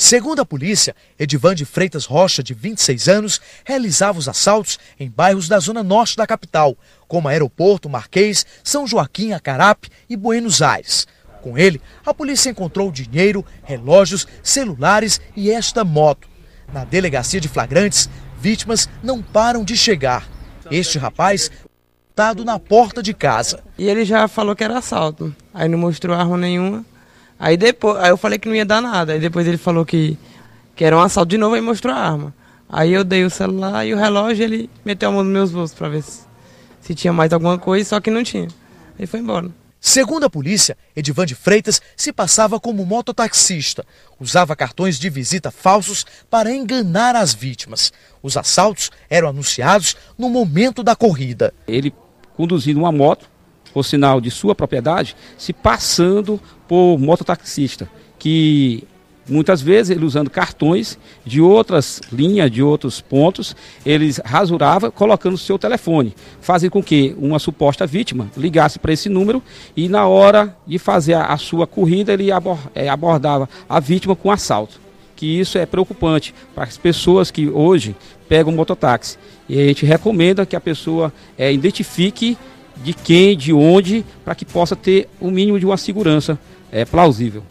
Segundo a polícia, Edivan de Freitas Rocha, de 26 anos, realizava os assaltos em bairros da zona norte da capital, como Aeroporto, Marquês, São Joaquim, Acarape e Buenos Aires. Com ele, a polícia encontrou dinheiro, relógios, celulares e esta moto. Na delegacia de flagrantes, vítimas não param de chegar. Este rapaz na porta de casa. E ele já falou que era assalto. Aí não mostrou arma nenhuma. Aí depois, aí eu falei que não ia dar nada. Aí depois ele falou que, que era um assalto de novo e mostrou a arma. Aí eu dei o celular e o relógio, ele meteu a mão nos meus bolsos para ver se, se tinha mais alguma coisa, só que não tinha. Aí foi embora. Segundo a polícia, Edivan de Freitas se passava como mototaxista. Usava cartões de visita falsos para enganar as vítimas. Os assaltos eram anunciados no momento da corrida. Ele conduzindo uma moto, por sinal de sua propriedade, se passando por mototaxista, que muitas vezes ele usando cartões de outras linhas, de outros pontos, eles rasurava colocando o seu telefone, fazendo com que uma suposta vítima ligasse para esse número e na hora de fazer a, sua corrida ele é, abordava a vítima com assalto. Que isso é preocupante para as pessoas que hoje pegam mototáxi. E a gente recomenda que a pessoa é, identifique de quem, de onde, para que possa ter o um mínimo de uma segurança é, plausível.